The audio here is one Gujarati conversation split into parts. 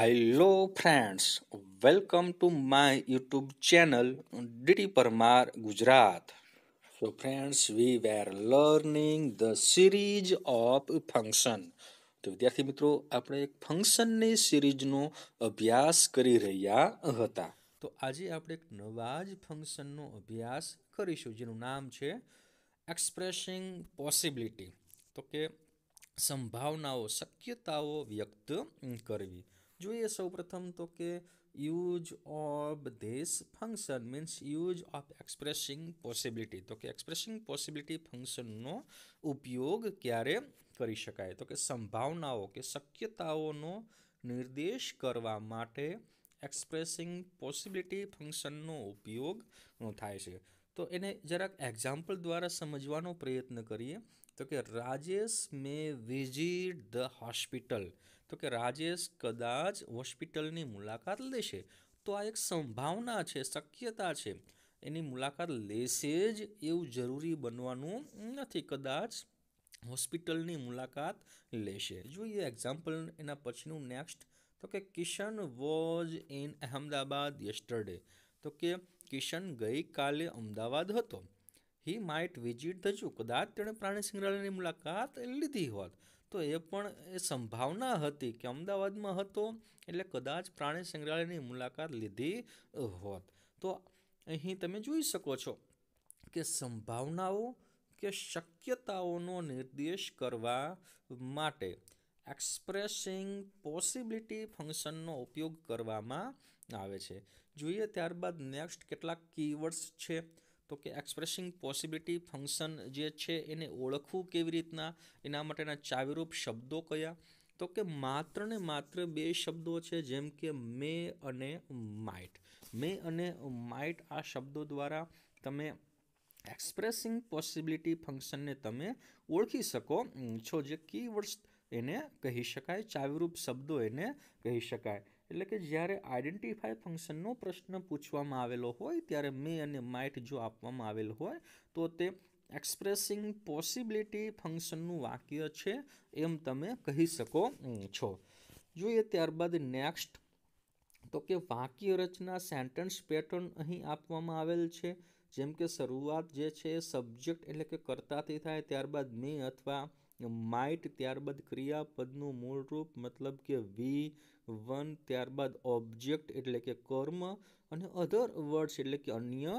Hello friends welcome to my YouTube channel DT Parmar Gujarat so friends we were learning the series of function તો વિદ્યાર્થી મિત્રો આપણે એક ફંક્શનની સિરીઝનો અભ્યાસ કરી રહ્યા હતા તો આજે આપણે એક નવા જ ફંક્શનનો અભ્યાસ કરીશું જેનું નામ છે એક્સપ્રેસિંગ પોસિબિલિટી તો કે સંભાવનાઓ શક્યતાઓ વ્યક્ત કરવી જોઈએ સૌપ્રથમ તો કે use of this function means use of expressing possibility તો કે એક્સપ્રેસિંગ પોસિબિલિટી ફંક્શનનો ઉપયોગ ક્યારે કરી શકાય તો કે સંભાવનાઓ કે શક્યતાઓનો નિર્દેશ કરવા માટે એક્સપ્રેસિંગ પોસિબિલિટી ફંક્શનનો ઉપયોગ થાય છે તો એને જરાક એક્ઝામ્પલ દ્વારા સમજવાનો પ્રયત્ન કરીએ તો કે Rajesh may visit the hospital તો કે રાજેશ કદાચ હોસ્પિટલની મુલાકાત લેશે તો આ એક સંભાવના છે શક્યતા છે એની મુલાકાત લેશે જ એવું જરૂરી બનવાનું નથી કદાચ હોસ્પિટલની મુલાકાત લેશે જોઈએ એક્ઝામ્પલ એના પછીનું નેક્સ્ટ તો કે Kishan was in Ahmedabad yesterday તો કે કિશન ગઈકાલે અમદાવાદ હતો હી માઇટ વિઝિટ થજું કદાચ તેણે પ્રાણી સંગ્રહાલયની મુલાકાત લીધી હોત તો એ પણ એ સંભાવના હતી કે અમદાવાદમાં હતો એટલે કદાચ પ્રાણી સંગ્રહાલયની મુલાકાત લીધી હોત તો અહીં તમે જોઈ શકો છો કે સંભાવનાઓ કે શક્યતાઓનો નિર્દેશ કરવા માટે એક્સપ્રેસિંગ પોસિબિલિટી ફંક્શનનો ઉપયોગ કરવામાં આવે છે જોઈએ ત્યારબાદ નેક્સ્ટ કેટલાક કીવર્ડ્સ છે તો કે એક્સપ્રેસિંગ પોસિબિલિટી ફંક્શન જે છે એને ઓળખવું કેવી રીતના એના માટેના ચાવીરૂપ શબ્દો કયા તો કે માત્ર ને માત્ર બે શબ્દો છે જેમ કે મે અને માઇટ મે અને માઇટ આ શબ્દો દ્વારા તમે એક્સપ્રેસિંગ પોસિબિલિટી ફંક્શનને તમે ઓળખી શકો છો જે કી વર્ષ એને કહી શકાય ચાવીરૂપ શબ્દો એને કહી શકાય એટલે કે જ્યારે આઇડેન્ટિફાય ફંક્શનનો પ્રશ્ન પૂછવામાં આવેલો હોય ત્યારે મે અને માઇટ જો આપવામાં આવેલ હોય તો તે એક્સપ્રેસિંગ પોસિબિલિટી ફંક્શનનું વાક્ય છે એમ તમે કહી શકો છો જોઈએ ત્યારબાદ નેક્સ્ટ તો કે વાક્ય રચના સેન્ટેન્સ પેટર્ન અહીં આપવામાં આવેલ છે જેમ કે શરૂઆત જે છે સબ્જેક્ટ એટલે કે કર્તાથી થાય ત્યારબાદ મે અથવા માઇટ ત્યારબાદ ક્રિયાપદનું મૂળરૂપ મતલબ કે વી વન ત્યારબાદ ઓબ્જેક્ટ એટલે કે કર્મ અને અધર વર્ડ્સ એટલે કે અન્ય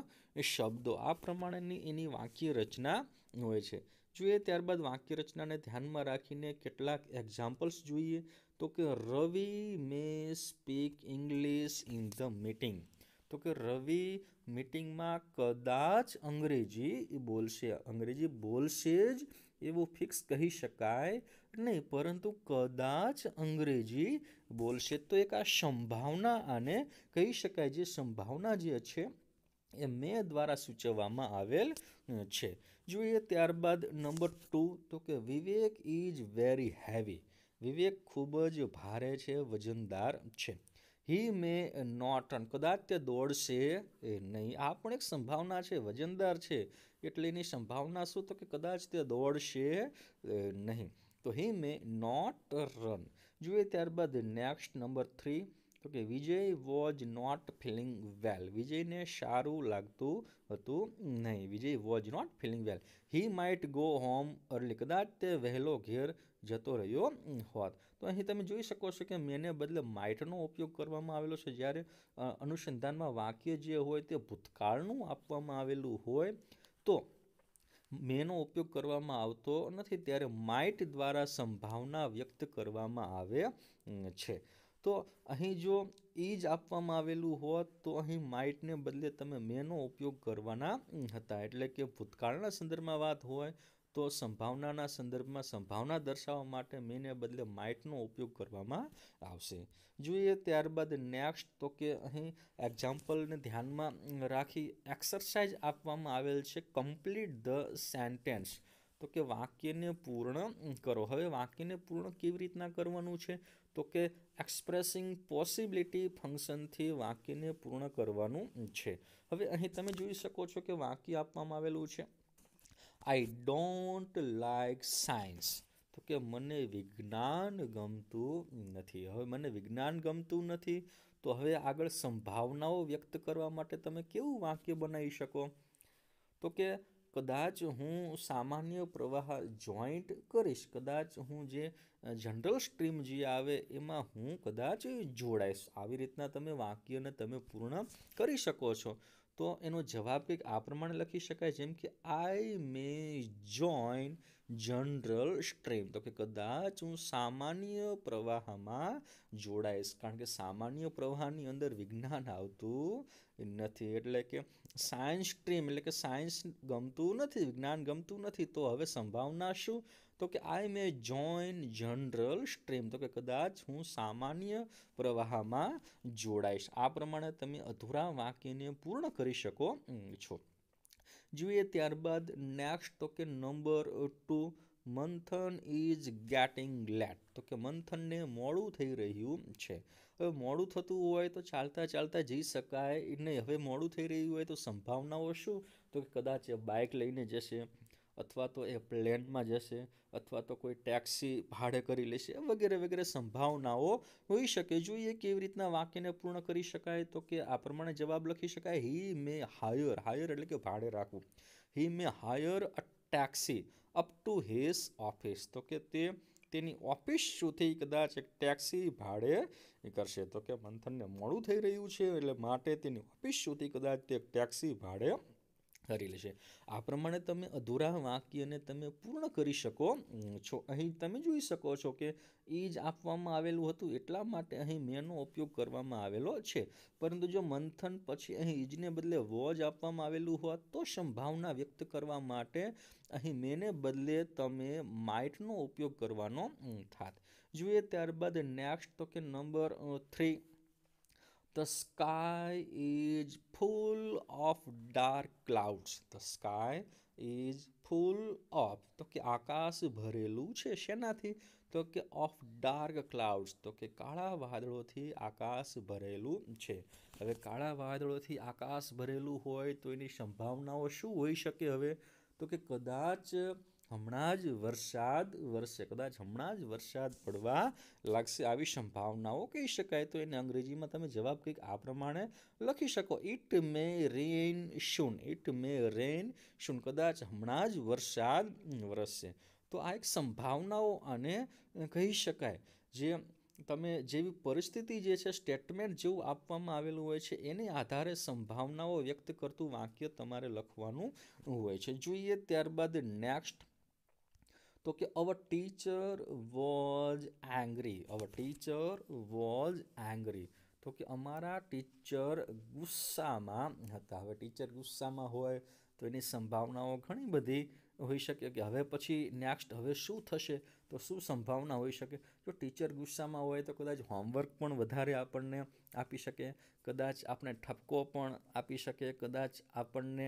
શબ્દો આ પ્રમાણેની એની વાક્ય રચના હોય છે જોઈએ ત્યારબાદ વાક્ય રચનાને ધ્યાનમાં રાખીને કેટલાક એક્ઝામ્પલ્સ જોઈએ તો કે Ravi may speak English in the meeting તો કે રવિ મીટિંગમાં કદાચ અંગ્રેજી બોલશે અંગ્રેજી બોલશે જ એવું ફિક્સ કહી શકાય નહીં પરંતુ કદાચ અંગ્રેજી બોલશે તો એક આ સંભાવના આને કહી શકાય જે સંભાવના જે છે એ મે દ્વારા સૂચવવામાં આવેલ છે જોઈએ ત્યારબાદ નંબર ટુ તો કે Vivek is very heavy Vivek ખૂબ જ ભારે છે વજનદાર છે હી મે નોટ રન કદાચ તે દોડશે એ નહીં આ પણ એક સંભાવના છે વજનદાર છે એટલે એની સંભાવના શું તો કે કદાચ તે દોડશે નહીં તો હી મે નોટ રન જોઈએ ત્યારબાદ નેક્સ્ટ નંબર થ્રી તો કે Vijay was not feeling well વિજયને સારું લાગતું હતું નહીં Vijay was not feeling well he might go home early કદાચ તે વહેલો ઘેર જતો રહ્યો હોત તો અહીં તમે જોઈ શકો છો કે મેને બદલે માઇટનો ઉપયોગ કરવામાં આવેલો છે જ્યારે અનુસંધાનમાં વાક્ય જે હોય તે ભૂતકાળનું આપવામાં આવેલું હોય તો મેનો ઉપયોગ કરવામાં આવતો નથી ત્યારે માઇટ દ્વારા સંભાવના વ્યક્ત કરવામાં આવે છે તો અહીં જો ઇજ આપવામાં આવેલું હોત તો અહીં માઇટને બદલે તમે મેનો ઉપયોગ કરવાના હતા એટલે કે ભૂતકાળના સંદર્ભમાં વાત હોય તો સંભાવનાના સંદર્ભમાં સંભાવના દર્શાવવા માટે મેને બદલે માઇટનો ઉપયોગ કરવામાં આવશે જોઈએ ત્યારબાદ નેક્સ્ટ તો કે અહીં એક્ઝામ્પલને ધ્યાનમાં રાખી એક્સરસાઇઝ આપવામાં આવેલ છે કમ્પ્લીટ ધ સેન્ટેન્સ તો કે વાક્યને પૂર્ણ કરો હવે વાક્યને પૂર્ણ કેવી રીતના કરવાનું છે તો કે એક્સપ્રેસિંગ પોસિબિલિટી ફંક્શનથી વાક્યને પૂર્ણ કરવાનું છે હવે અહીં તમે જોઈ શકો છો કે વાક્ય આપવામાં આવેલું છે આઈ ડોન્ટ લાઇક સાયન્સ તો કે મને વિજ્ઞાન ગમતું નથી હવે મને વિજ્ઞાન ગમતું નથી તો હવે આગળ સંભાવનાઓ વ્યક્ત કરવા માટે તમે કેવું વાક્ય બનાવી શકો તો કે કદાચ હું સામાન્ય પ્રવાહ જોઈન્ટ કરીશ કદાચ હું જે જનરલ સ્ટ્રીમ જે આવે એમાં હું કદાચ જોડાઈશ આવી રીતના તમે વાક્યને તમે પૂર્ણ કરી શકો છો તો એનો જવાબ કંઈક આ પ્રમાણે લખી શકાય જેમ કે I may join general stream તો કે કદાચ હું સામાન્ય પ્રવાહમાં જોડાઈશ કારણ કે સામાન્ય પ્રવાહની અંદર વિજ્ઞાન આવતું નથી એટલે કે સાયન્સ સ્ટ્રીમ એટલે કે સાયન્સ ગમતું નથી વિજ્ઞાન ગમતું નથી તો હવે સંભાવના શું તો કે I may join general stream તો કે કદાચ હું સામાન્ય પ્રવાહમાં જોડાઈશ આ પ્રમાણે તમે અધૂરા વાક્યને પૂર્ણ કરી શકો છો જોઈએ ત્યારબાદ નેક્સ્ટ તો કે number two Manthan is getting late તો કે મંથનને મોડું થઈ રહ્યું છે હવે મોડું થતું હોય તો ચાલતા ચાલતા જઈ શકાય નહીં હવે મોડું થઈ રહ્યું હોય તો સંભાવનાઓ શું તો કે કદાચ બાઇક લઈને જશે અથવા તો એ પ્લેનમાં જશે અથવા તો કોઈ ટેક્સી ભાડે કરી લેશે વગેરે વગેરે સંભાવનાઓ હોઈ શકે જોઈએ કેવી રીતના વાક્યને પૂર્ણ કરી શકાય તો કે આ પ્રમાણે જવાબ લખી શકાય હી મે હાયર હાયર એટલે કે ભાડે રાખવું he may hire a taxi up to his office તો કે તે તેની ઓફિસ સુધી કદાચ એક ટેક્સી ભાડે કરશે તો કે મંથનને મોડું થઈ રહ્યું છે એટલે માટે તેની ઓફિસ સુધી કદાચ તે ટેક્સી ભાડે કરી લેશે આ પ્રમાણે તમે અધૂરા વાક્યને તમે પૂર્ણ કરી શકો છો અહીં તમે જોઈ શકો છો કે એ જ આપવામાં આવેલું હતું એટલા માટે અહીં મેનો ઉપયોગ કરવામાં આવેલો છે પરંતુ જો મંથન પછી અહીં ઈજને બદલે વોજ આપવામાં આવેલું હોત તો સંભાવના વ્યક્ત કરવા માટે અહીં મેને બદલે તમે માઇટનો ઉપયોગ કરવાનો થાત જોઈએ ત્યારબાદ નેક્સ્ટ તો કે number three The sky is full of dark clouds. The sky is full of તો કે આકાશ ભરેલું છે શેનાથી તો કે ઓફ ડાર્ક ક્લાઉડ્સ તો કે કાળા વાદળોથી આકાશ ભરેલું છે હવે કાળા વાદળોથી આકાશ ભરેલું હોય તો એની સંભાવનાઓ શું હોઈ શકે હવે તો કે કદાચ હમણાં જ વરસાદ વરસે કદાચ હમણાં જ વરસાદ પડવા લાગશે આવી સંભાવનાઓ કહી શકાય તો એને અંગ્રેજીમાં તમે જવાબ કંઈક આ પ્રમાણે લખી શકો it may rain શૂન it may રેન શૂન કદાચ હમણાં જ વરસાદ વરસશે તો આ એક સંભાવનાઓ અને કહી શકાય જે તમે જેવી પરિસ્થિતિ જે છે સ્ટેટમેન્ટ જેવું આપવામાં આવેલું હોય છે એને આધારે સંભાવનાઓ વ્યક્ત કરતું વાક્ય તમારે લખવાનું હોય છે જોઈએ ત્યારબાદ નેક્સ્ટ તો કે our teacher was angry our teacher was angry તો કે અમારા ટીચર ગુસ્સામાં હતા હવે ટીચર ગુસ્સામાં હોય તો એની સંભાવનાઓ ઘણી બધી હોઈ શકે કે હવે પછી નેક્સ્ટ હવે શું થશે તો શું સંભાવના હોઈ શકે જો ટીચર ગુસ્સામાં હોય તો કદાચ હોમવર્ક પણ વધારે આપણને આપી શકે કદાચ આપણે ઠપકો પણ આપી શકે કદાચ આપણને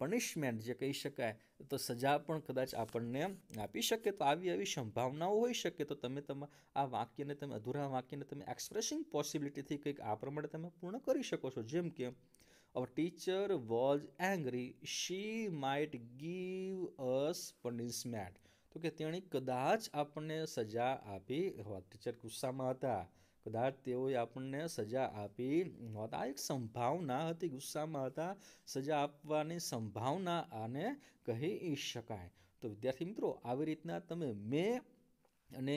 પનિશમેન્ટ જે કહી શકાય તો સજા પણ કદાચ આપણને આપી શકે તો આવી આવી સંભાવનાઓ હોઈ શકે તો તમે તમા આ વાક્યને તમે અધૂરા વાક્યને તમે એક્સપ્રેસિંગ પોસિબિલિટીથી કંઈક આ પ્રમાણે તમે પૂર્ણ કરી શકો છો જેમ કે our teacher was angry she might give us punishment તો કે તેણી કદાચ આપણને સજા આપી હોત ટીચર ગુસ્સામાં હતા કદાચ તેઓએ આપણને સજા આપી નહોત એક સંભાવના હતી ગુસ્સામાં હતા સજા આપવાની સંભાવના આને કહી શકાય તો વિદ્યાર્થી મિત્રો આવી રીતના તમે મેં અને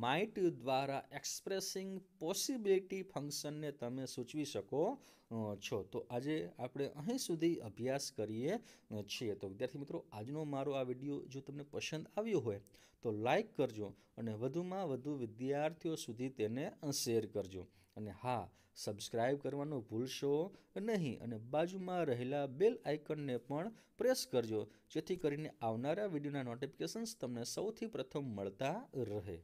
માઇટ દ્વારા એક્સપ્રેસિંગ પોસિબિલિટી ફંક્શનને તમે સૂચવી શકો છો તો આજે આપણે અહીં સુધી અભ્યાસ કરીએ છીએ તો વિદ્યાર્થી મિત્રો આજનો મારો આ વિડીયો જો તમને પસંદ આવ્યો હોય તો લાઈક કરજો અને વધુમાં વધુ વિદ્યાર્થીઓ સુધી તેને શેર કરજો અને હા સબસ્ક્રાઇબ કરવાનું ભૂલશો નહીં અને બાજુમાં રહેલા બેલ આઇકનને પણ પ્રેસ કરજો જેથી કરીને આવનારા વિડીયોના નોટિફિકેશન્સ તમને સૌથી પ્રથમ મળતા રહે